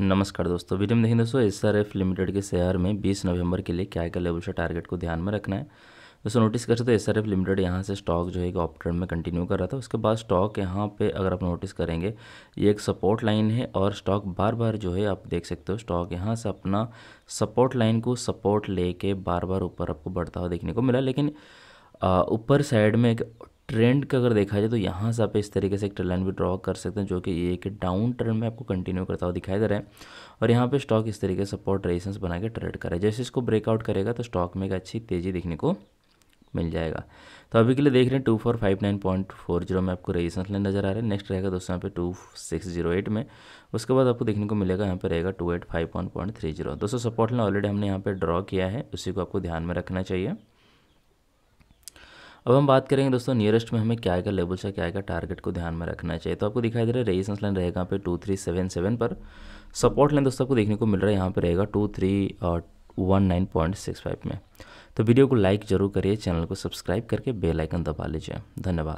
नमस्कार दोस्तों वीडियो में देखें दोस्तों एस आर एफ लिमिटेड के शेयर में 20 नवंबर के लिए क्या क्या लेवल से टारगेट को ध्यान में रखना है दोस्तों नोटिस कर सकते हो एस आर एफ लिमिटेड यहाँ से स्टॉक जो है एक ऑप ट्रेंड में कंटिन्यू कर रहा था उसके बाद स्टॉक यहाँ पे अगर आप नोटिस करेंगे ये एक सपोर्ट लाइन है और स्टॉक बार बार जो है आप देख सकते हो स्टॉक यहाँ से अपना सपोर्ट लाइन को सपोर्ट ले बार बार ऊपर आपको बढ़ता हुआ देखने को मिला लेकिन ऊपर साइड में एक ट्रेंड का अगर देखा जाए तो यहाँ से आप इस तरीके से एक ट्रेन लाइन भी ड्रॉ कर सकते हैं जो कि ये एक डाउन ट्रेंड में आपको कंटिन्यू करता हुआ दिखाई दे रहा है और यहाँ पे स्टॉक इस तरीके से सपोर्ट रेजिस्टेंस बना के ट्रेड करे जैसे इसको ब्रेकआउट करेगा तो स्टॉक में एक अच्छी तेज़ी देखने को मिल जाएगा तो अभी के लिए देख रहे हैं two four five nine point four zero में आपको रेजिस्टेंस लाइन नजर आ रहा है नेक्स्ट रहेगा दोस्तों यहाँ पे टू सिक्स जीरो एट में उसके बाद आपको देखने को मिलेगा यहाँ पे रहेगा two eight five one point three zero दोस्तों सपोर्ट लाइन ऑलरेडी हमने यहाँ पे ड्रॉ किया है उसी को आपको ध्यान में रखना चाहिए अब हम बात करेंगे दोस्तों नियरेस्ट में हमें क्या आएगा लेवल्स है क्या आएगा टारगेट को ध्यान में रखना चाहिए तो आपको दिखाई दे रहा है रेजिस्टेंस लाइन रहेगा पे टू थ्री सेवन सेवन पर सपोर्ट लाइन दोस्तों आपको देखने को मिल रहा है यहाँ पर रहेगा two three one nine point six five में तो वीडियो को लाइक जरूर करिए चैनल को सब्सक्राइब करके बेलाइकन दबा लीजिए धन्यवाद